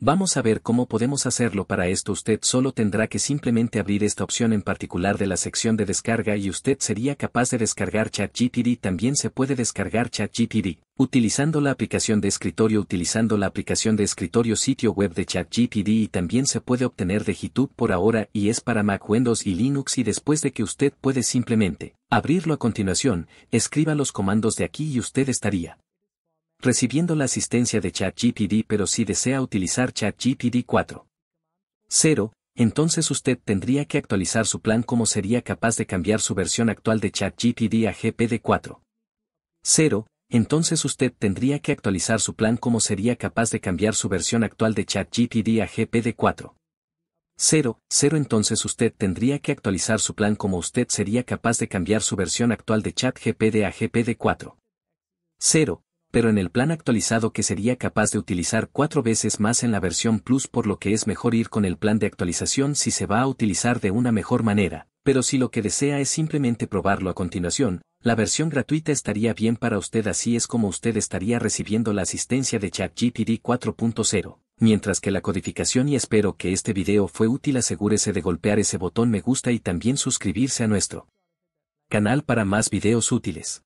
Vamos a ver cómo podemos hacerlo para esto usted solo tendrá que simplemente abrir esta opción en particular de la sección de descarga y usted sería capaz de descargar ChatGPT también se puede descargar ChatGPT utilizando la aplicación de escritorio utilizando la aplicación de escritorio sitio web de ChatGPT y también se puede obtener de GitHub por ahora y es para Mac Windows y Linux y después de que usted puede simplemente abrirlo a continuación, escriba los comandos de aquí y usted estaría recibiendo la asistencia de ChatGPD pero si desea utilizar ChatGPD 4.0, entonces usted tendría que actualizar su plan como sería capaz de cambiar su versión actual de ChatGPD a GPD 0, entonces usted tendría que actualizar su plan como sería capaz de cambiar su versión actual de ChatGPD a GPD 4. 0, 0 entonces usted tendría que actualizar su plan como usted sería capaz de cambiar su versión actual de ChatGPD a GPD 4. 0, pero en el plan actualizado que sería capaz de utilizar cuatro veces más en la versión Plus por lo que es mejor ir con el plan de actualización si se va a utilizar de una mejor manera, pero si lo que desea es simplemente probarlo a continuación, la versión gratuita estaría bien para usted así es como usted estaría recibiendo la asistencia de ChatGPT 4.0. Mientras que la codificación y espero que este video fue útil asegúrese de golpear ese botón me gusta y también suscribirse a nuestro canal para más videos útiles.